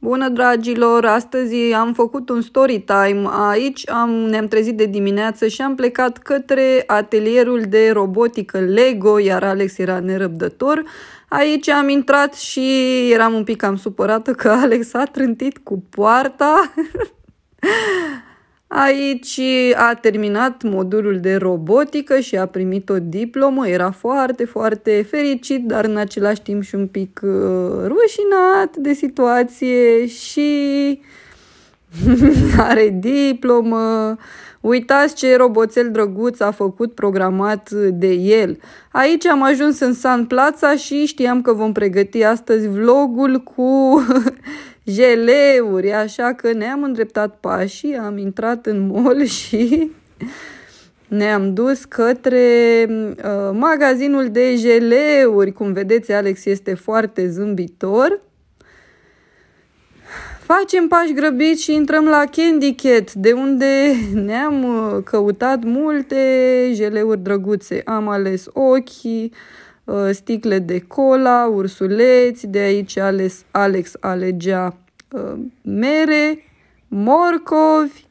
Bună dragilor, astăzi am făcut un story time. Aici am, ne-am trezit de dimineață și am plecat către atelierul de robotică Lego, iar Alex era nerăbdător. Aici am intrat și eram un pic cam supărată că Alex a trântit cu poarta. Aici a terminat modulul de robotică și a primit o diplomă, era foarte, foarte fericit, dar în același timp și un pic uh, rușinat de situație și are diplomă, uitați ce roboțel drăguț a făcut programat de el. Aici am ajuns în San Plaza și știam că vom pregăti astăzi vlogul cu jeleuri, așa că ne-am îndreptat pașii, am intrat în mall și ne-am dus către uh, magazinul de jeleuri. Cum vedeți, Alex este foarte zâmbitor. Facem pași grăbiți și intrăm la Candy Cat, de unde ne-am uh, căutat multe jeleuri drăguțe. Am ales ochi, uh, sticle de cola, ursuleți, de aici ales Alex alegea uh, mere, morcovi,